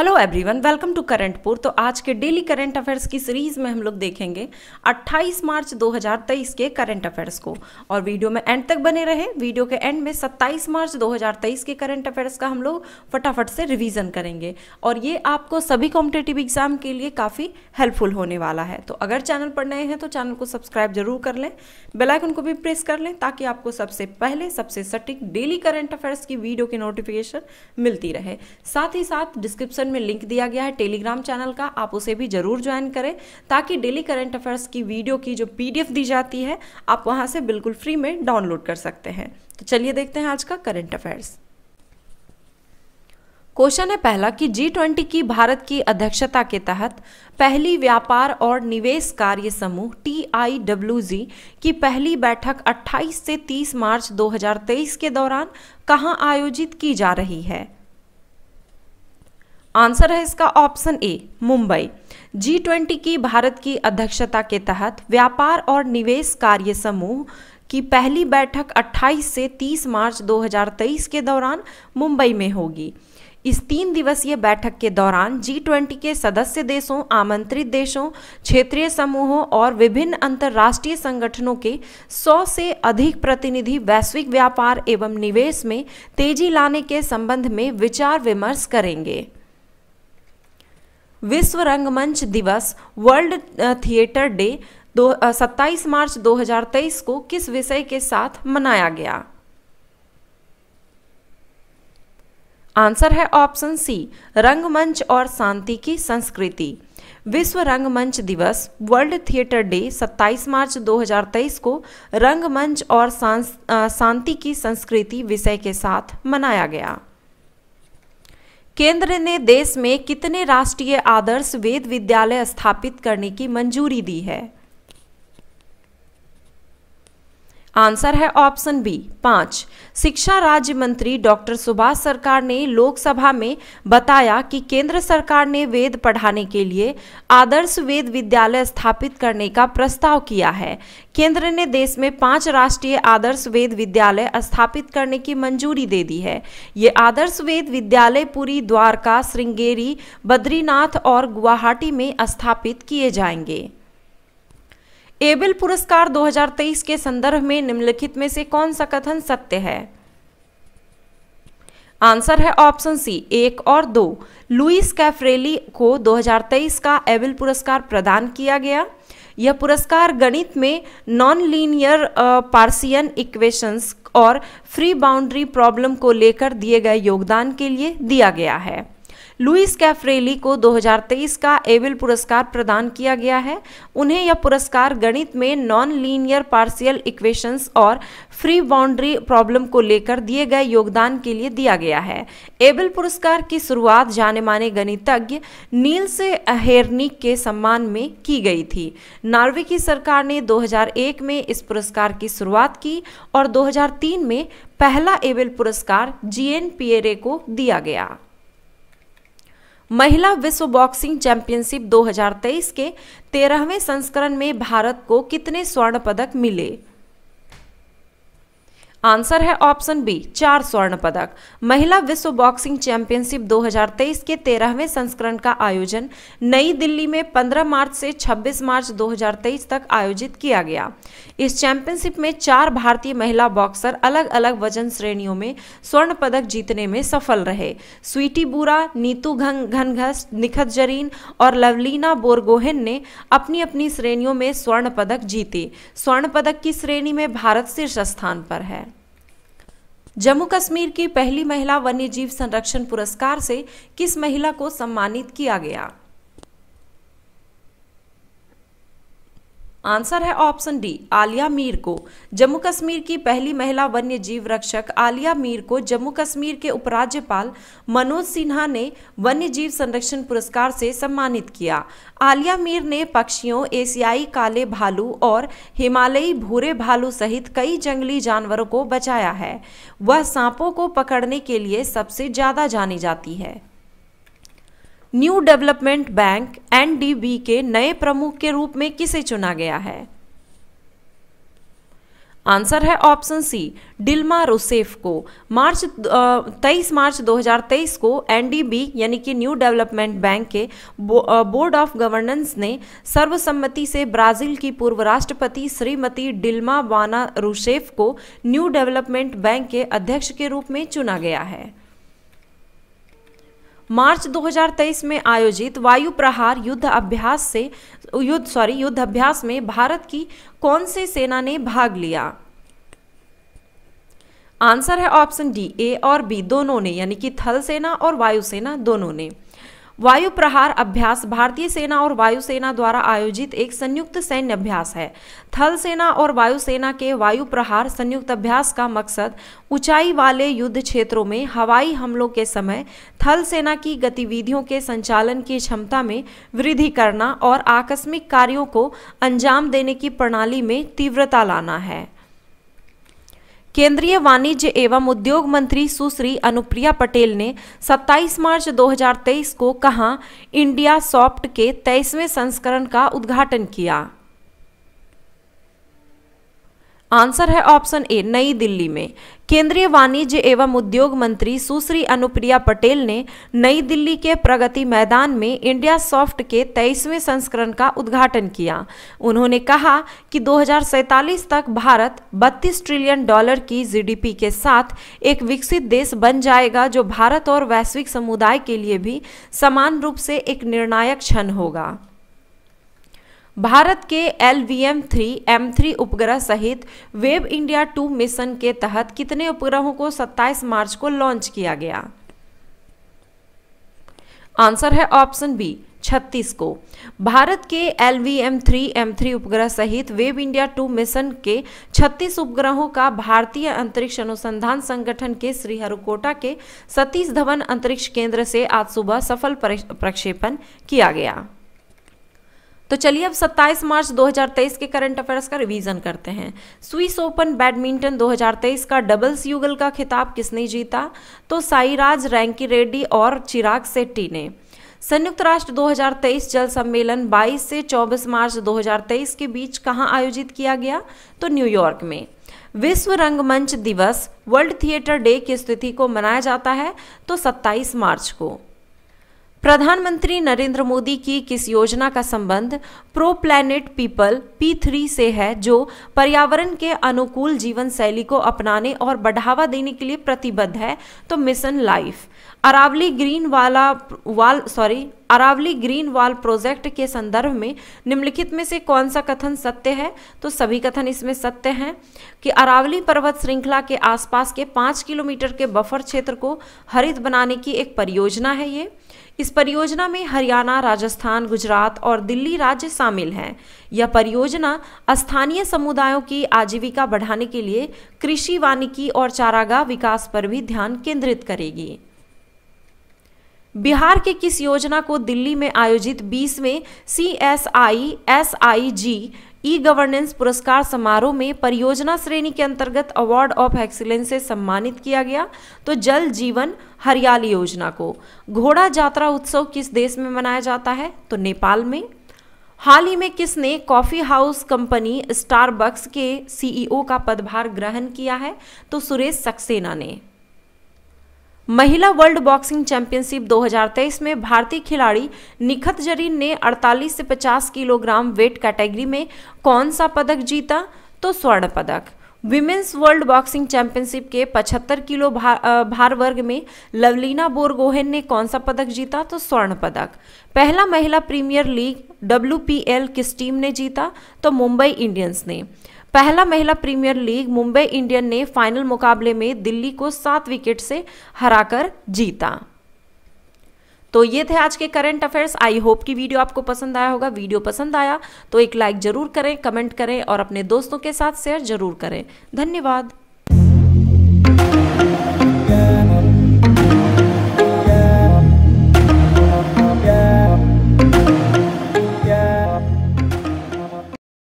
hello everyone welcome to करंटपुर तो आज के डेली करंट अफेयर्स की सीरीज में हम लोग देखेंगे 28 मार्च 2023 के करंट अफेयर्स को और वीडियो में एंड तक बने रहे वीडियो के एंड में 27 मार्च 2023 के करंट अफेयर्स का हम लोग फटाफट से रिवीजन करेंगे और ये आपको सभी कॉम्पिटेटिव एग्जाम के लिए काफ़ी हेल्पफुल होने वाला है तो अगर चैनल पर नए हैं तो चैनल को सब्सक्राइब जरूर कर लें बेलाइकन को भी प्रेस कर लें ताकि आपको सबसे पहले सबसे सटीक डेली करंट अफेयर्स की वीडियो की नोटिफिकेशन मिलती रहे साथ ही साथ डिस्क्रिप्शन डिस्क्रिप्शन में लिंक दिया गया है टेलीग्राम चैनल का आप उसे भी जरूर ज्वाइन करें ताकि डेली करंट अफेयर्स की वीडियो की जो पी दी जाती है आप वहाँ से बिल्कुल फ्री में डाउनलोड कर सकते हैं तो चलिए देखते हैं आज का करंट अफेयर्स क्वेश्चन है पहला कि जी ट्वेंटी की भारत की अध्यक्षता के तहत पहली व्यापार और निवेश कार्य समूह टी की पहली बैठक 28 से 30 मार्च 2023 के दौरान कहां आयोजित की जा रही है आंसर है इसका option A Mumbai G twenty की भारत की अध्यक्षता के तहत व्यापार और निवेश कार्य समूह की पहली बैठक 28 से 30 मार्च 2023 के दौरान मुंबई में होगी इस तीन दिवसीय बैठक के दौरान जी ट्वेंटी के सदस्य देशों आमंत्रित देशों क्षेत्रीय समूहों और विभिन्न अंतर्राष्ट्रीय संगठनों के 100 से अधिक प्रतिनिधि वैश्विक व्यापार एवं निवेश में तेजी लाने के संबंध में विचार विमर्श करेंगे विश्व रंगमंच दिवस वर्ल्ड थिएटर डे दो सत्ताईस मार्च 2023 को किस विषय के साथ मनाया गया आंसर है ऑप्शन सी रंगमंच और शांति की संस्कृति विश्व रंगमंच दिवस वर्ल्ड थिएटर डे 27 मार्च 2023 को रंगमंच और शांति की संस्कृति विषय के साथ मनाया गया केंद्र ने देश में कितने राष्ट्रीय आदर्श वेद विद्यालय स्थापित करने की मंजूरी दी है आंसर है ऑप्शन बी पाँच शिक्षा राज्य मंत्री डॉक्टर सुभाष सरकार ने लोकसभा में बताया कि केंद्र सरकार ने वेद पढ़ाने के लिए आदर्श वेद विद्यालय स्थापित करने का प्रस्ताव किया है केंद्र ने देश में पांच राष्ट्रीय आदर्श वेद विद्यालय स्थापित करने की मंजूरी दे दी है ये आदर्श वेद विद्यालय पूरी द्वारका श्रृंगेरी बद्रीनाथ और गुवाहाटी में स्थापित किए जाएंगे एबल पुरस्कार 2023 के संदर्भ में निम्नलिखित में से कौन सा कथन सत्य है आंसर है ऑप्शन सी एक और दो लुइस कैफ्रेली को 2023 का एबल पुरस्कार प्रदान किया गया यह पुरस्कार गणित में नॉन लीनियर पार्सियन इक्वेशंस और फ्री बाउंड्री प्रॉब्लम को लेकर दिए गए योगदान के लिए दिया गया है लुइस कैफ्रेली को 2023 का एविल पुरस्कार प्रदान किया गया है उन्हें यह पुरस्कार गणित में नॉन लीनियर पार्सियल इक्वेशंस और फ्री बाउंड्री प्रॉब्लम को लेकर दिए गए योगदान के लिए दिया गया है एबल पुरस्कार की शुरुआत जाने माने गणितज्ञ नील्स हेरनिक के सम्मान में की गई थी नॉर्वे की सरकार ने 2001 में इस पुरस्कार की शुरुआत की और 2003 में पहला एबल पुरस्कार जीएन पियरे को दिया गया महिला विश्व बॉक्सिंग चैंपियनशिप 2023 के तेरहवें संस्करण में भारत को कितने स्वर्ण पदक मिले आंसर है ऑप्शन बी चार स्वर्ण पदक महिला विश्व बॉक्सिंग चैंपियनशिप 2023 के तेरहवें संस्करण का आयोजन नई दिल्ली में 15 मार्च से 26 मार्च 2023 तक आयोजित किया गया इस चैंपियनशिप में चार भारतीय महिला बॉक्सर अलग अलग वजन श्रेणियों में स्वर्ण पदक जीतने में सफल रहे स्वीटी बुरा नीतू घनघस निखत जरीन और लवलीना बोरगोहेन ने अपनी अपनी श्रेणियों में स्वर्ण पदक जीते स्वर्ण पदक की श्रेणी में भारत शीर्ष स्थान पर है जम्मू कश्मीर की पहली महिला वन्यजीव संरक्षण पुरस्कार से किस महिला को सम्मानित किया गया आंसर है ऑप्शन डी आलिया मीर को जम्मू कश्मीर की पहली महिला वन्य जीव रक्षक आलिया मीर को जम्मू कश्मीर के उपराज्यपाल मनोज सिन्हा ने वन्य जीव संरक्षण पुरस्कार से सम्मानित किया आलिया मीर ने पक्षियों एशियाई काले भालू और हिमालयी भूरे भालू सहित कई जंगली जानवरों को बचाया है वह सांपों को पकड़ने के लिए सबसे ज़्यादा जानी जाती है न्यू डेवलपमेंट बैंक एनडीबी के नए प्रमुख के रूप में किसे चुना गया है आंसर है ऑप्शन सी डिल्मा रोसेफ को मार्च तेईस मार्च 2023 को एनडीबी यानी कि न्यू डेवलपमेंट बैंक के बो, बोर्ड ऑफ गवर्नेंस ने सर्वसम्मति से ब्राजील की पूर्व राष्ट्रपति श्रीमती डिल्मा वाना रोसेफ को न्यू डेवलपमेंट बैंक के अध्यक्ष के रूप में चुना गया है मार्च 2023 में आयोजित वायु प्रहार युद्ध अभ्यास से युद्ध सॉरी युद्ध अभ्यास में भारत की कौन से सेना ने भाग लिया आंसर है ऑप्शन डी ए और बी दोनों ने यानी कि थल सेना और वायुसेना दोनों ने वायु प्रहार अभ्यास भारतीय सेना और वायुसेना द्वारा आयोजित एक संयुक्त सैन्य अभ्यास है थल सेना और वायुसेना के वायु प्रहार संयुक्त अभ्यास का मकसद ऊंचाई वाले युद्ध क्षेत्रों में हवाई हमलों के समय थल सेना की गतिविधियों के संचालन की क्षमता में वृद्धि करना और आकस्मिक कार्यों को अंजाम देने की प्रणाली में तीव्रता लाना है केंद्रीय वाणिज्य एवं उद्योग मंत्री सुश्री अनुप्रिया पटेल ने 27 मार्च 2023 को कहा इंडिया सॉफ्ट के तेईसवें संस्करण का उद्घाटन किया आंसर है ऑप्शन ए नई दिल्ली में केंद्रीय वाणिज्य एवं उद्योग मंत्री सुश्री अनुप्रिया पटेल ने नई दिल्ली के प्रगति मैदान में इंडिया सॉफ्ट के तेईसवें संस्करण का उद्घाटन किया उन्होंने कहा कि दो तक भारत 32 ट्रिलियन डॉलर की जीडीपी के साथ एक विकसित देश बन जाएगा जो भारत और वैश्विक समुदाय के लिए भी समान रूप से एक निर्णायक क्षण होगा भारत के L V M three M three उपग्रह सहित वेब इंडिया टू मिशन के तहत कितने उपग्रहों को 27 मार्च को लॉन्च किया गया आंसर है ऑप्शन बी 36 को भारत के L V M three M three उपग्रह सहित वेब इंडिया टू मिशन के 36 उपग्रहों का भारतीय अंतरिक्ष अनुसंधान संगठन के श्रीहरिकोटा के सतीश धवन अंतरिक्ष केंद्र से आज सुबह सफल प्रक्षेपण किया गया तो चलिए अब 27 मार्च 2023 के करंट अफेयर्स का रिवीजन करते हैं स्विस ओपन बैडमिंटन 2023 का डबल्स युगल का खिताब किसने जीता तो साईराज रैंकी रेड्डी और चिराग सेट्टी ने संयुक्त राष्ट्र 2023 जल सम्मेलन 22 से 24 मार्च 2023 के बीच कहाँ आयोजित किया गया तो न्यूयॉर्क में विश्व रंगमंच दिवस वर्ल्ड थिएटर डे की स्थिति को मनाया जाता है तो 27 मार्च को प्रधानमंत्री नरेंद्र मोदी की किस योजना का संबंध pro planet people P three से है जो पर्यावरण के अनुकूल जीवन शैली को अपनाने और बढ़ावा देने के लिए प्रतिबद्ध है तो मिशन लाइफ अरावली ग्रीन वाला wall sorry Aravalli green wall project के संदर्भ में निम्नलिखित में से कौन सा कथन सत्य है तो सभी कथन इसमें सत्य हैं कि अरावली पर्वत श्रृंखला के आसपास के पाँच किलोमीटर के बफर क्षेत्र को हरित बनाने की एक परियोजना है ये इस परियोजना में हरियाणा राजस्थान गुजरात और दिल्ली राज्य शामिल हैं यह परियोजना स्थानीय समुदायों की आजीविका बढ़ाने के लिए कृषि वानिकी और चारागाह विकास पर भी ध्यान केंद्रित करेगी बिहार के किस योजना को दिल्ली में आयोजित बीसवें C S I S I G E governance पुरस्कार समारोह में परियोजना श्रेणी के अंतर्गत अवार्ड ऑफ एक्सीलेंस से सम्मानित किया गया तो जल जीवन हरियाली योजना को घोड़ा यात्रा उत्सव किस देश में मनाया जाता है तो नेपाल में हाल ही में किसने कॉफी हाउस कंपनी स्टारबक्स के सीईओ e का पदभार ग्रहण किया है तो सुरेश सक्सेना ने महिला वर्ल्ड बॉक्सिंग चैंपियनशिप 2023 में भारतीय खिलाड़ी निखत जरीन ने 48 से 50 किलोग्राम वेट कैटेगरी में कौन सा पदक जीता तो स्वर्ण पदक विमेंस वर्ल्ड बॉक्सिंग चैंपियनशिप के 75 किलो भार, भार वर्ग में लवलीना बोरगोहेन ने कौन सा पदक जीता तो स्वर्ण पदक पहला महिला प्रीमियर लीग डब्ल्यू किस टीम ने जीता तो मुंबई इंडियंस ने पहला महिला प्रीमियर लीग मुंबई इंडियन ने फाइनल मुकाबले में दिल्ली को सात विकेट से हराकर जीता तो ये थे आज के करंट अफेयर्स आई होप कि वीडियो आपको पसंद आया होगा वीडियो पसंद आया तो एक लाइक जरूर करें कमेंट करें और अपने दोस्तों के साथ शेयर जरूर करें धन्यवाद